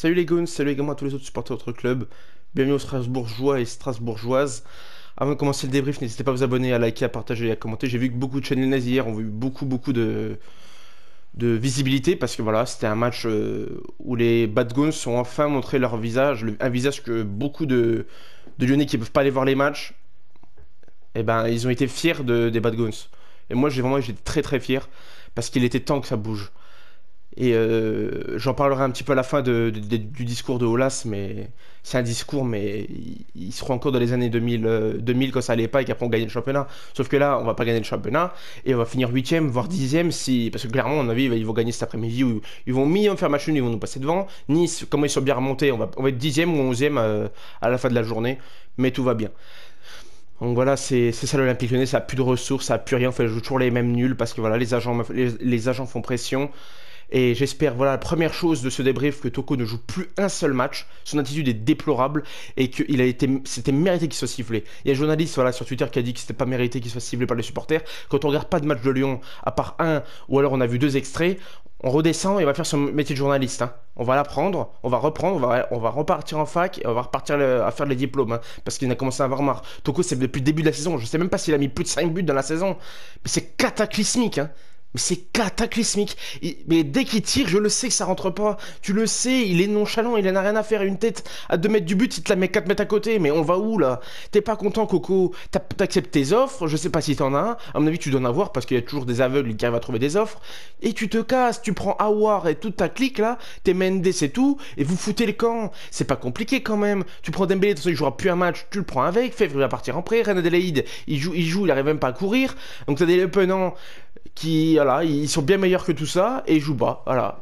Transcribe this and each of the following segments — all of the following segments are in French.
Salut les Guns, salut également à tous les autres supporters de notre club. Bienvenue aux Strasbourgeois et Strasbourgeoises. Avant de commencer le débrief, n'hésitez pas à vous abonner, à liker, à partager et à commenter. J'ai vu que beaucoup de chaînes hier ont vu beaucoup, beaucoup de, de visibilité parce que voilà, c'était un match euh, où les Bad Guns ont enfin montré leur visage, un visage que beaucoup de, Lyonnais qui ne peuvent pas aller voir les matchs, et eh ben ils ont été fiers de, des Bad Guns. Et moi, j'ai vraiment été très, très fier parce qu'il était temps que ça bouge. Et euh, j'en parlerai un petit peu à la fin du discours de Olas, mais c'est un discours, mais ils, seront encore dans les années 2000, 2000 euh, quand ça allait pas et qu'après on gagnait le championnat. Sauf que là, on va pas gagner le championnat et on va finir 8 voire 10 si... parce que clairement, on mon avis ils vont gagner cet après-midi ou ils vont en faire match ils vont nous passer devant. Nice, comment ils sont bien remontés, on va, être 10 ou 11 euh, à la fin de la journée, mais tout va bien. Donc voilà, c'est ça l'Olympique Lyonnais, ça a plus de ressources, ça a plus rien, on fait toujours les mêmes nuls parce que voilà, les agents, les agents font pression. Et j'espère, voilà, la première chose de ce débrief, que Toko ne joue plus un seul match. Son attitude est déplorable et que c'était mérité qu'il soit sifflé. Il y a un journaliste, voilà, sur Twitter qui a dit que c'était pas mérité qu'il soit sifflé par les supporters. Quand on regarde pas de match de Lyon, à part un, ou alors on a vu deux extraits, on redescend et on va faire son métier de journaliste. Hein. On va l'apprendre, on va reprendre, on va, repartir en fac et on va repartir à faire les diplômes. Hein, parce qu'il a commencé à avoir marre. Toko, c'est depuis le début de la saison. Je sais même pas s'il a mis plus de 5 buts dans la saison. Mais c'est cataclysmique. Hein. Mais c'est cataclysmique. mais dès qu'il tire, je le sais que ça rentre pas. Tu le sais, il est nonchalant, il en a rien à faire. Une tête à 2 mètres du but, il te la met 4 mètres à côté. Mais on va où là T'es pas content, Coco T'acceptes tes offres, je sais pas si t'en as un. À mon avis, tu dois en avoir parce qu'il y a toujours des aveugles qui arrivent à trouver des offres. Et tu te casses, tu prends Awar et toute ta clique là, t'es Mendes c'est tout, et vous foutez le camp. C'est pas compliqué quand même. Tu prends Dembélé, de toute façon, il jouera plus un match, tu le prends avec. Fèvre va partir en prêt. Reine il joue, il joue, il arrive même pas à courir. Donc t'as des penants qui voilà, ils sont bien meilleurs que tout ça et ils jouent bas, voilà.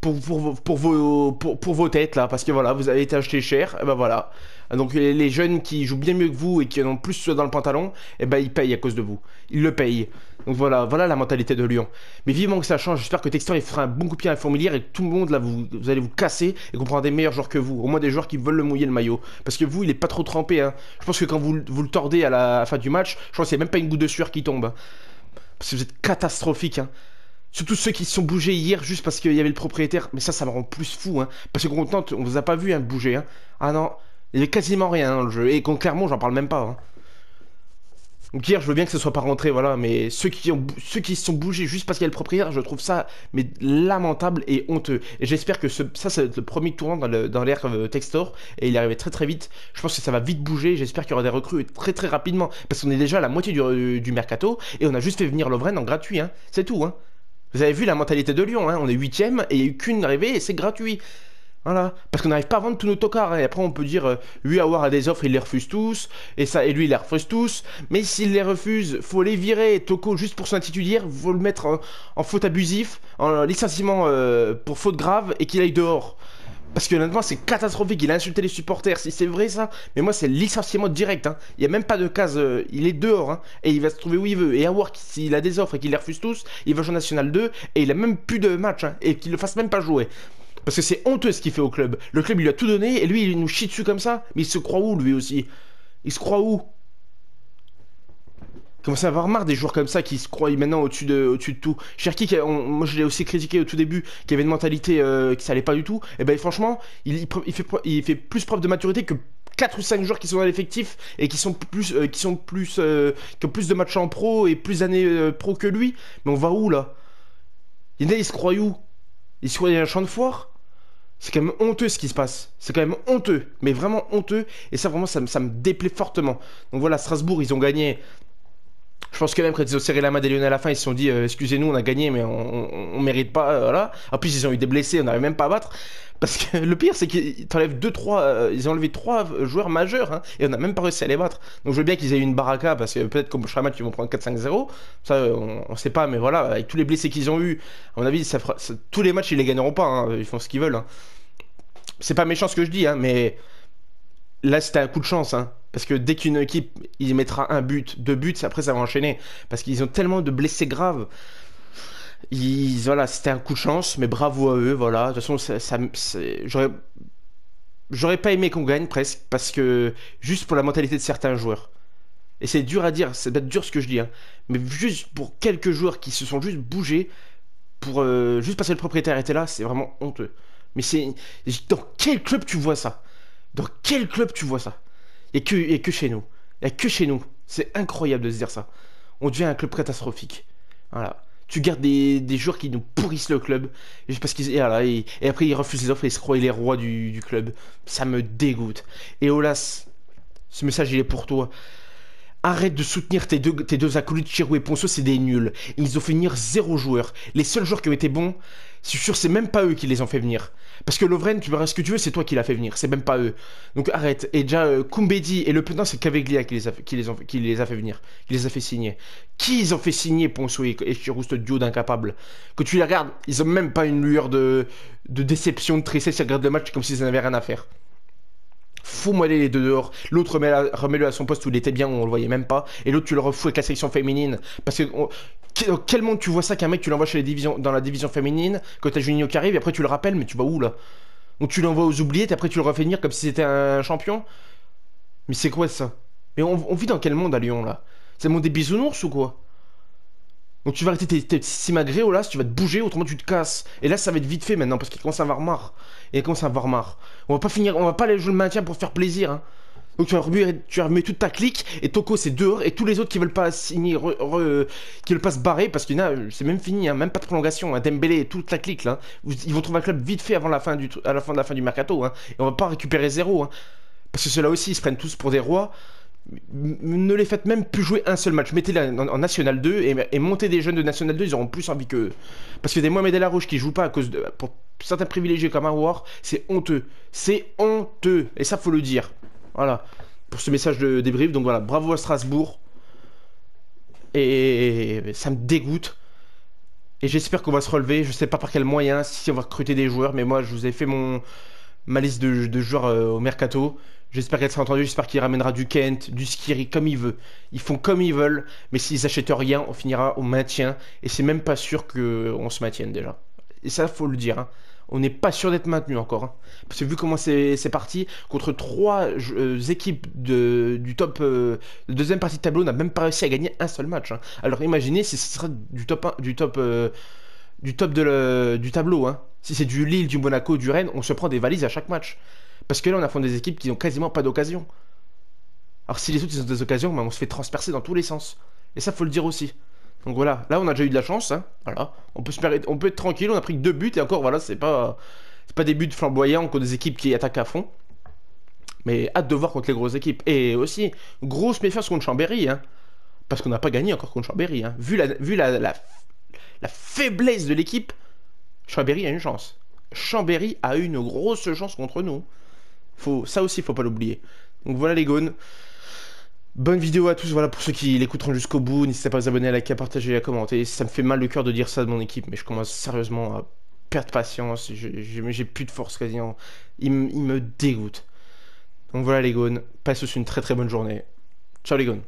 Pour, pour, vos, pour, vos têtes là, parce que voilà, vous avez été acheté cher, et ben voilà. Donc les, jeunes qui jouent bien mieux que vous et qui en ont plus dans le pantalon, et ben ils payent à cause de vous. Ils le payent. Donc voilà, voilà la mentalité de Lyon. Mais vivement que ça change, j'espère que Textor il fera un bon coup de pied à la fourmilière et que tout le monde là vous, allez vous casser et qu'on prendra des meilleurs joueurs que vous, au moins des joueurs qui veulent le mouiller le maillot. Parce que vous, il est pas trop trempé. Hein. Je pense que quand vous, vous le tordez à la fin du match, je pense qu'il n'y même pas une goutte de sueur qui tombe. Hein vous êtes catastrophique, hein. Surtout ceux qui se sont bougés hier juste parce qu'il y avait le propriétaire. Mais ça, ça me rend plus fou, hein. Parce que on vous a pas vu hein, bouger, hein. Ah non, il y avait quasiment rien dans le jeu. Et clairement, j'en parle même pas, hein. Donc hier, je veux bien que ce soit pas rentré, voilà, mais ceux qui ceux qui se sont bougés juste parce qu'il y a le propriétaire, je trouve ça mais lamentable et honteux. Et j'espère que ce, ça, c'est le premier tournant dans l'ère euh, Textor et il est arrivé très très vite. Je pense que ça va vite bouger. J'espère qu'il y aura des recrues très très rapidement parce qu'on est déjà à la moitié du, euh, mercato et on a juste fait venir Lovren en gratuit, hein. C'est tout, hein. Vous avez vu la mentalité de Lyon, hein. On est huitième et il n'y a eu qu'une arrivée et c'est gratuit. Voilà, parce qu'on n'arrive pas à vendre tous nos tocards. Et après, on peut dire, lui, euh, avoir a des offres, il les refuse tous. Et ça, et lui, il les refuse tous. Mais s'il les refuse, faut les virer. toco juste pour son attitude faut le mettre en, faute abusif, en licenciement euh, pour faute grave, et qu'il aille dehors. Parce que honnêtement, c'est catastrophique. Il a insulté les supporters, si c'est vrai ça. Mais moi, c'est licenciement direct. Hein. Il n'y a même pas de case. Euh, il est dehors. Hein. et il va se trouver où il veut. Et Awar, s'il a des offres et qu'il les refuse tous, il va jouer National 2. Et il a même plus de match. Hein. et qu'il le fasse même pas jouer. Parce que c'est honteux ce qu'il fait au club. Le club, il lui a tout donné et lui, il nous chie dessus comme ça. Mais il se croit où, lui aussi Il se croit où commence à avoir marre des joueurs comme ça qui se croient maintenant au-dessus de, tout. Cherki, moi je l'ai aussi critiqué au tout début, qui avait une mentalité euh, qui ne s'allait pas du tout. Et eh ben franchement, il, fait, plus preuve de maturité que 4 ou 5 joueurs qui sont dans l'effectif et qui sont plus euh, qui plus euh, ont plus de matchs en pro et plus d'années pro que lui mais on va où là il, il se croit où il se croit un champ de foire c'est quand même honteux ce qui se passe. C'est quand même honteux, mais vraiment honteux. Et ça, vraiment, ça, me, ça me déplaît fortement. Donc voilà, Strasbourg, ils ont gagné. Je pense que même quand ils ont serré la main des Lyonnais à la fin, ils se sont dit euh, excusez-nous, on a gagné, mais on, ne mérite pas. Euh, voilà. En plus, ils ont eu des blessés, on n'arrive même pas à battre. Parce que le pire, c'est qu'ils deux trois, euh, ils ont enlevé trois joueurs majeurs hein, et on n'a même pas réussi à les battre. Donc je veux bien qu'ils aient eu une baraka parce que peut-être comme match, ils vont prendre 4-5-0. Ça, on, ne sait pas, mais voilà, avec tous les blessés qu'ils ont eu, à mon avis, tous les matchs, ils les gagneront pas. Hein. ils font ce qu'ils veulent. Hein c'est pas méchant ce que je dis, hein, mais là c'était un coup de chance. Hein, parce que dès qu'une équipe il mettra un but, deux buts, après ça va enchaîner. Parce qu'ils ont tellement de blessés graves. Ils, voilà, c'était un coup de chance, mais bravo à eux. Voilà. De toute façon, ça, j'aurais, j'aurais pas aimé qu'on gagne presque, parce que juste pour la mentalité de certains joueurs. Et c'est dur à dire, c'est peut dur ce que je dis, hein. mais juste pour quelques joueurs qui se sont juste bougés, pour, euh, juste parce que le propriétaire était là, c'est vraiment honteux. Mais c'est. Dans quel club tu vois ça Dans quel club tu vois ça Et que, que chez nous. Et que chez nous. C'est incroyable de se dire ça. On devient un club catastrophique. Voilà. Tu gardes des, des joueurs qui nous pourrissent le club. Parce qu'ils, et, et, après, ils refusent les offres et ils se croient les rois du, du club. Ça me dégoûte. Et Olas, ce message, il est pour toi. Arrête de soutenir tes deux, acolytes, Chirou et Ponceau, c'est des nuls. Ils ont fait venir zéro joueur. Les seuls joueurs qui ont été bons, c'est sûr, c'est même pas eux qui les ont fait venir. Parce que Lovren, tu verras ce que tu veux, c'est toi qui l'as fait venir, c'est même pas eux. Donc arrête. Et déjà, euh, Kumbedi et Le putain, c'est Kaveglia qui les, a, qui les a fait venir, qui les a fait signer. Qui ils ont fait signer, Ponceau et, Chirou, ce duo d'incapables Que tu les regardes, ils ont même pas une lueur de, déception, de tristesse, ils regardent le match comme s'ils n'avaient rien à faire fous-moi les deux dehors. L'autre remets-le à son poste où il était bien, où on le voyait même pas. Et l'autre, tu le refous avec la sélection féminine. Parce que Dans quel monde tu vois ça qu'un mec, tu l'envoies chez les divisions, dans la division féminine, quand t'as Juninho qui arrive, et après tu le rappelles, mais tu vas où là Donc tu l'envoies aux et après tu le refais venir comme si c'était un champion Mais c'est quoi ça Mais on... on, vit dans quel monde à Lyon là C'est le monde des bisounours ou quoi donc tu vas arrêter tes, si là, tu vas te bouger, autrement tu te casses. Et là, ça va être vite fait maintenant, parce qu'il commence à avoir marre. Et ils commence à avoir marre. On va pas finir, on va pas aller jouer le maintien pour faire plaisir. Hein. Donc tu vas, remuer, tu vas toute ta clique, et Toko c'est dehors, et tous les autres qui veulent pas signer, veulent se barrer, parce qu'il y en a, c'est même fini, hein, même pas de prolongation, hein, Dembélé et toute la clique là. Ils vont trouver un club vite fait avant la fin, du, à la fin de la fin du mercato, hein. et on va pas récupérer zéro. Hein. Parce que ceux-là aussi, ils se prennent tous pour des rois ne les faites même plus jouer un seul match. Mettez-les en, National 2 et, montez des jeunes de National 2, ils auront plus envie que Parce que des Mohamed El Arouche qui jouent pas à cause de. Pour certains privilégiés comme un War, c'est honteux. C'est honteux. Et ça, faut le dire. Voilà. Pour ce message de débrief. Donc voilà, bravo à Strasbourg. Et ça me dégoûte. Et j'espère qu'on va se relever. Je sais pas par quel moyen, si on va recruter des joueurs, mais moi, je vous ai fait mon ma liste de, joueurs euh, au mercato. J'espère qu'elle sera entendue, j'espère qu'il ramènera du Kent, du Skiri, comme il veut. Ils font comme ils veulent, mais s'ils achètent rien, on finira au maintien. Et c'est même pas sûr qu'on se maintienne déjà. Et ça, faut le dire. Hein. On n'est pas sûr d'être maintenu encore. Hein. Parce que vu comment c'est parti, contre trois euh, équipes du top la euh, deuxième partie de tableau, n'a même pas réussi à gagner un seul match. Hein. Alors imaginez si ce serait du top du top euh, du top de du tableau. Si c'est du Lille, du Monaco, du Rennes, on se prend des valises à chaque match. Parce que là, on a affronte des équipes qui n'ont quasiment pas d'occasion. Alors si les autres, ils ont des occasions, ben, on se fait transpercer dans tous les sens. Et ça, faut le dire aussi. Donc voilà, là on a déjà eu de la chance, hein. voilà. On peut, se on peut être tranquille, on a pris deux buts et encore voilà, c'est pas, c'est pas des buts flamboyants contre des équipes qui attaquent à fond. Mais hâte de voir contre les grosses équipes. Et aussi, grosse méfiance contre Chambéry, hein. Parce qu'on n'a pas gagné encore contre Chambéry, hein. Vu la, vu la, la faiblesse de l'équipe, Chambéry a une chance. Chambéry a une grosse chance contre nous. Faut, ça aussi, faut pas l'oublier. Donc voilà les gones. Bonne vidéo à tous, voilà pour ceux qui l'écouteront jusqu'au bout. N'hésitez pas à vous abonner, à liker, à partager à commenter. Ça me fait mal le coeur de dire ça de mon équipe, mais je commence sérieusement à perdre patience. J'ai plus de force quasiment. Il, me dégoûte. Donc voilà les gones, passe une très très bonne journée. Ciao les gones.